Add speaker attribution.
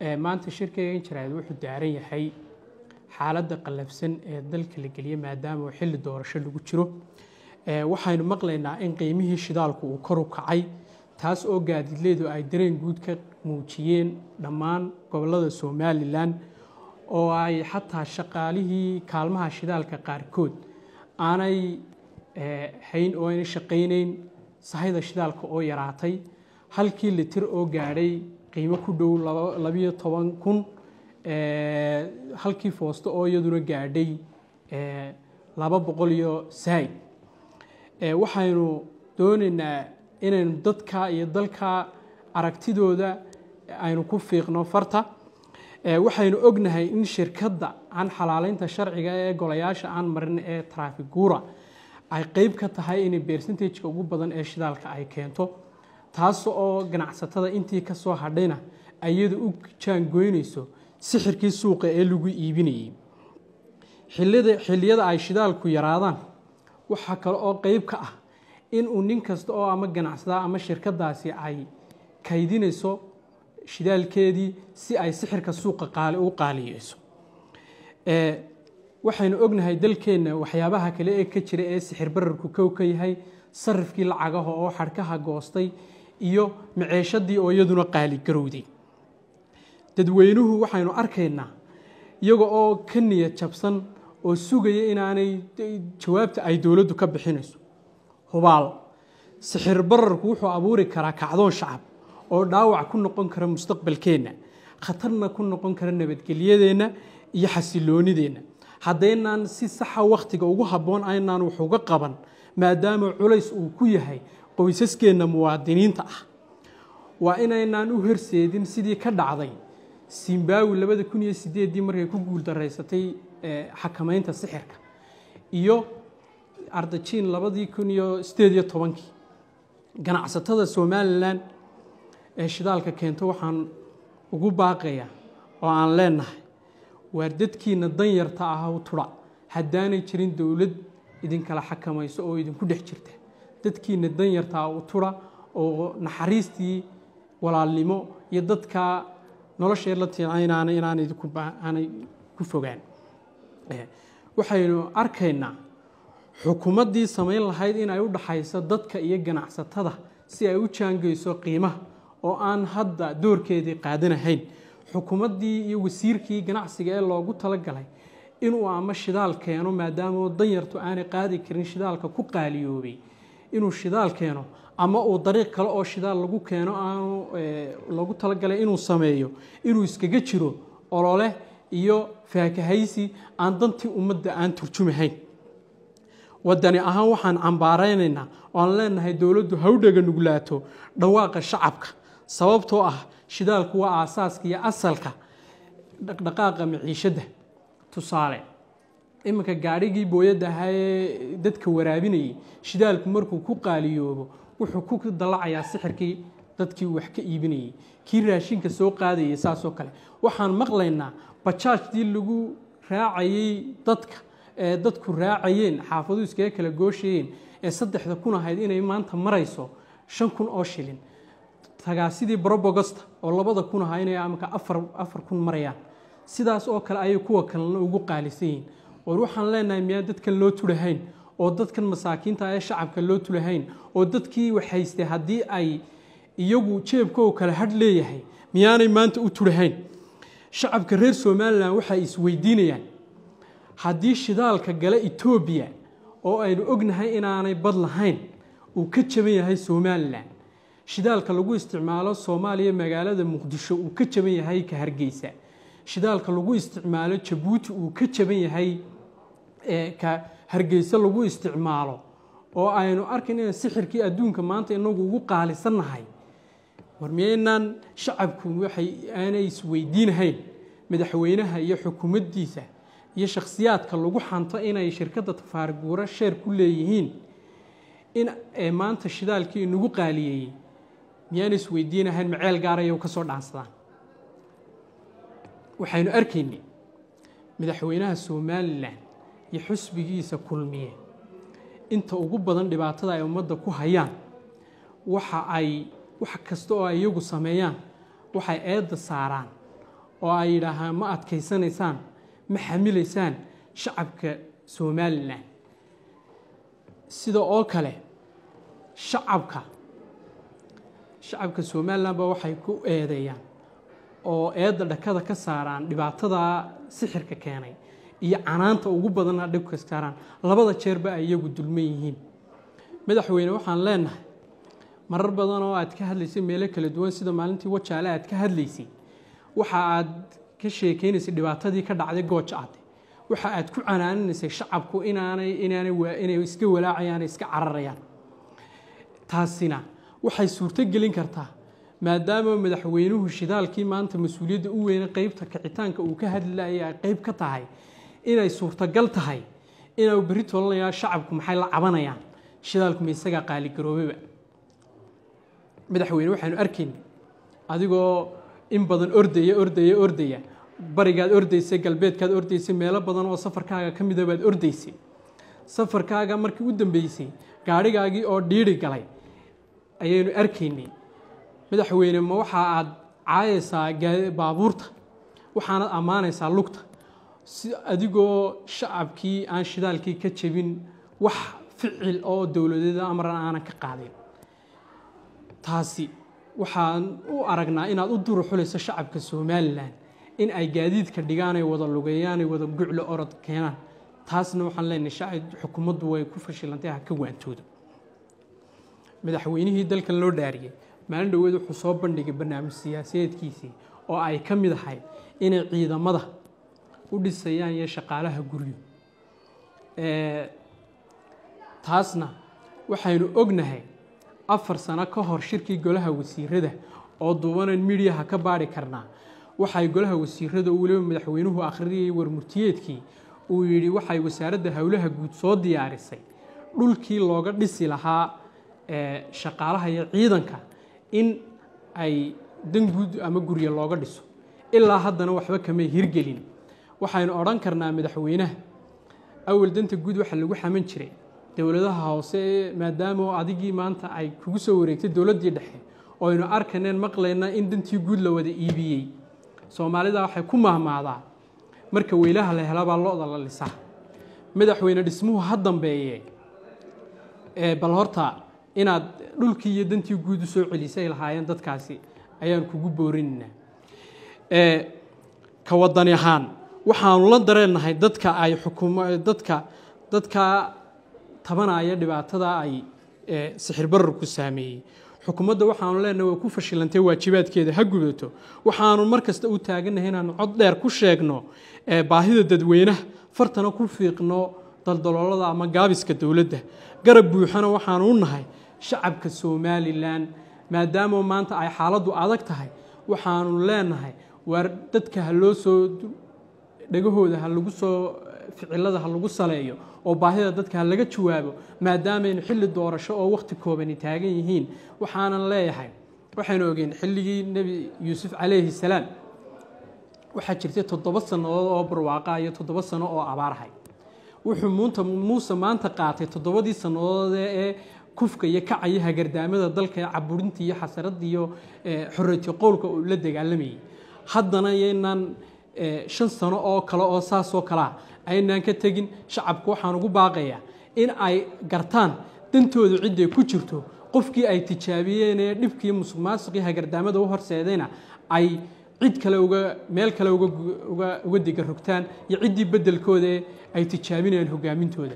Speaker 1: maanta shirkeyga injaraad wuxuu daaran yahay xaaladda qallafsan ee dalka la geliyey maadaama uu xilli doorasho lagu jiro waxaynu maqlaynaa in qiimihii shidaalku uu kor u kacay taas oo gaadiidleydu ay dareen guud ka muujiyeen dhammaan gobollada somalilan oo ay xataa shaqaalihii kaalmaha shidaalka qaarkood aanay hayn oo aynay shaqaynayn sahayda shidaalka oo yaraatay halkii litir oo gaadhay qiimo ku dhow labiyo toban kun halkii foosto oo iyaduna gaadhay laba boqol iyo saaid waxaynu doonaynaa inaynu dadka iyo dalka aragtidooda aynu ku fiiqno farta waxaynu ognahay in shirkadda aan xalaaleynta sharciga ee golayaasha aan marin ee trafiguura ay qeyb ka tahay inay bercentageka ugu badan ee shidaalka ay keento taas oo ganacsatada intii ka soo hadhayna ayadu u jaangoynayso sixirkii suuqa ee lagu iibinayay xilliyada ay shidaalku yaraadaan waxaa kale oo qeyb ka ah inuu nin kasta oo ama ganacsada ama shirkadaasi ay kaydinayso shidaalkeedii si ay sixirka suuqa qaali u qaaliyeyso waxaynu ognahay dalkeenna waxyaabaha kale ee ka jira ee sixir bararku kow ka yahay sarifkii lacagaha oo xadhkaha goostay iyo maceeshadii oo iyaduna qaaligarowday dadweynuhu waxaynu arkaynaa iyaga oo ka niyad jabsan oo sugaya inaanay jawaabta ay dowladdu ka bixinayso hubaal sixir bararku wuxuu abuuri karaa kacdoon shacab oo dhaawac ku noqon kara mustaqbalkeenna khatarna ku noqon kara nabadgelyadeenna iyo xasiloonideenna haddaynaan si saxa wakhtiga ugu habboon aynaan wax uga qaban maadaama culays uu ku yahay qoysaskeenna muwaadiniinta ah waa inaynaan u horseedin sidii ka dhacday zimbawi labada kun iyo sideeddii markay ku guuldaraysatay eh, xakamaynta sixirka iyo ardajiin labadii kun iyo sideed iyo tobankii ganacsatada somalilan ee shidaalka keento waxaan ugu baaqayaa oo aan leenahay waar dadkiina danyarta ah u tura haddaanay jirin dowlad idinkala xakamayso oo idinku dhex jirta dadkiina danyartaa u tura oo naxariistii walaalnimo iyo dadkaa nolosheed la tiicaynaana inaanay ku fogaan eh, waxaynu arkaynaa xukuumaddii samayn lahayd inay u dhaxayso dadka iyo ganacsatada si ay u jaangeyso qiimaha oo aan hadda doorkeedii qaadanahayn xukuumaddii iyo wasiirkii ganacsiga ee loogu talagalay inuu ama shidaal keeno maadaama danyartu aanay qaadi karin shidaalka ku qaaliyoobay inuu shidaal keeno ama uu dariiq kale oo shidaal lagu keeno aanu lagu talagalay inuu sameeyo inuu iskaga jiro olole iyo faakahaysi aan dantii ummadda aan turjumahayn waddani ahaan waxaan cambaaraynaynaa oaan leenahay dowladdu hawdhaga nuglaato dhawaaqa shacabka sababtoo ah shidaalku waa aasaaska iyo asalka dhaqdhaqaaqa maciishadda tusaale iminka gaadhigii booyadda dadka waraabinayay shidaalku markuu ku qaaliyoobo wuxuu ku dallacayaa sixirkii dadkii wax ka iibinayay kii raashinka soo qaadayay saasoo kale waxaan maqlaynaa bajaajtii lagu raacayey dadka ee dadku raacayeen xaafadu iskaga kala gooshayeen ee saddexda kun ahayd inay maanta marayso shan kun oo shilin tagaasidii brobogosta oo labada kun ahaa inay amka afar afar kun marayaan sidaas oo kale ayay kuwa kalena ugu qaalisan yihiin war waxaan leenahay miyaa dadkan loo tulahayn oo dadkan masaakiinta ee shacabka loo tulahayn oo dadkii waxhaystay haddii ay iyagu jeebkoo kale hadh leeyahay miyaanay maanta u tulahayn shacabka reer somalilan waxay isweydiinayaan haddii shidaalka gala etoobiya oo aynu ognahay inaanay bad lahayn uu ka jaban yahay somalilan shidaalka lagu isticmaalo soomaaliya magaalada muqdisho uu ka jaban yahay ka hargeysa shidaalka lagu isticmaalo jabuuti uu ka jaban yahay ka hargeysa lagu isticmaalo oo aynu arkin inaan sixirkii adduunka maanta inagu ugu qaalisannahay war miyaynaan shacabku waxay aanay isweydiinahayn madaxweynaha iyo xukuumaddiisa iyo shakhsiyaadka lagu xanto inay shirkadda tafaarguura sheer ku leeyihiin in maanta shidaalkii inagu qaaliyeeyey miyaana isweydiinahayn maceel gaarayau ka soo dhaansadaan waxaynu arkaynay madaxweynaha somalilan iyo xusbigiisa kulmiye inta ugu badan dhibaatada ay ummadda ku hayaan waxa ay wax kasta oo ay iyagu sameeyaan waxay eedda saaraan oo ay yidhaahaan ma adkaysanaysaan ma xamilaysaan shacabka somalilan sida oo kale shacabka shacabka somalilan ba waxay ku eedeeyaan oo eedda dhakada ka saaraan dhibaatada sixirka keenay iyo canaanta ugu badanna dhibkaskaaraan labada jeerba ay iyagu dulman yihiin madaxweyne waxaan leenahay marar badan oo aad ka hadlaysay meelo kala duwan sida maalintii wajaale aad ka hadlaysay waxa aad ka sheekaynaysay dhibaatadii ka dhacday gooja aad waxa aad ku canaaninaysay shacabku inaanay inaanay iska walaacayaan iska cararayaan taasina waxay suurtogelin kartaa maadaama madaxweynuhu shidaalkii maanta mas-uuliyadda u weyne qeybta kicitaanka uu ka hadli laayay ay qeyb ka tahay inay suurtagal tahay inuu berri toolanaya shacabku maxay la cabanayaan shidaalku ma isagaa qaaligaroobeyba madaxweyne waxaanu arkayn adigoo in badan ordaya ordaya ordaya barigaad ordaysay galbeedkaad ordaysay meelo badan oo safarkaaga ka mida ah baad ordaysay safarkaaga markii u dambeysay gaadhigaagii oo dhiiri galay ayaynu arkaynay madaxweyne ma waxa aad caayaysaa baabuurta waxaanad ammaanaysaa lugta adigoo shacabkii aan shidaalkii ka jebin wax ficil oo dowladeeda amaran aanan ka qaadin taasi waxaan u aragnaa inaad u xulayso shacabka somalilan in ay gaadiidka dhigaan wada lugeeyaan wada gucla orod keenaan taasna waxaan leenahay shacab xukuumaddu way ku fashilantay ha ah ka waantoodo madaxweynihii dalkan loo dhaariyey maalin dhaweed wuxuu soo bandhigay barnaamij siyaasiyeedkiisii oo ay ka mid ahayd inay ciidamada u dhisayaan iyo shaqaalaha guryo taasna waxaynu ognahay afar sano ka hor shirkii golaha wasiirada oo duubanan midiyaha ka baari karnaa waxay golaha wasiirada weliba madaxweynuhu akhriyay warmurtiyeedkii uu yidhi waxay wasaaradda howlaha guud soo diyaarisay dhulkii looga dhisi lahaa shaqaalaha iyo ciidanka in ay dan guud ama gurya looga dhiso ilaa haddana waxba kamay hirgelin waxaynu odhan karnaa madaxweynaha awel danta guud waxa lagu xaman jiray dowladaha hoose maadaama adigii maanta ay kugu soo wareegtay dowladdii dhexe oo aynu arkaneen maqlayna in dantii guud la wada iibiyey soomaalida waxay ku maahmaadaa marka weylaha la helabaa lo-da la lisaa madaxweyne dhismuhu ha dambeeye ee bal horta inaad dhulkii iyo dantii guud usoo soo celisay lahaayeen dadkaasi ayaan kugu boorinaynaa ka wadani ahaan waxaanu la dareennahay dadka ay xukumo dadka dadka tabanaya dhibaatada ay sixirbararku saameeyey xukuumadda waxaanu leenahay waa ku fashilantay waajibaadkeeda ha gudato waxaanu mar kasta u taagannahay inaanu cod dheer ku sheegno baahida dadweynaha fartana ku fiiqno daldaloolada ama gaabiska dowladda garab buuxana waxaanu u nahay shacabka somalilan maadaama maanta ay xaaladdu adag tahay waxaanu leenahay waar dadka ha soo dhegahooda ha lagu soo ficilada ha lagu saleeyo oo baahida dadka ha laga jawaabo maadaamaynu xilli doorasho oo wakhti koobani taagan yihiin waxaanan leeyahay waxaynu ogeen xilligii nebi yuusuf calayhi salaam waxaa jirtay toddoba sannadood oo barwaaqa iyo toddoba sano oo abaarhay wuxuu muunta muuse maanta qaatay toddobadii sannadoode ee kufka iyo kaca iyo hagardaamada dalka caburinta iyo xasaradda iyo eh, xorriyati qowlka uu la dagaalamayay haddana iyoinaan shan sano oo kale oo saas oo kalea aynaan ka tegin shacabku waxaan ugu baaqayaa in ay gartaan dantooda ciday ku jirto qofkii ay tijaabiyeen ee dhibkii musuq maasuqii hagardaamada u horseedayna ay cid kale uga meel kale uga diga rogtaan iyo ciddii beddelkooda ee ay tijaabinayeen hogaamintooda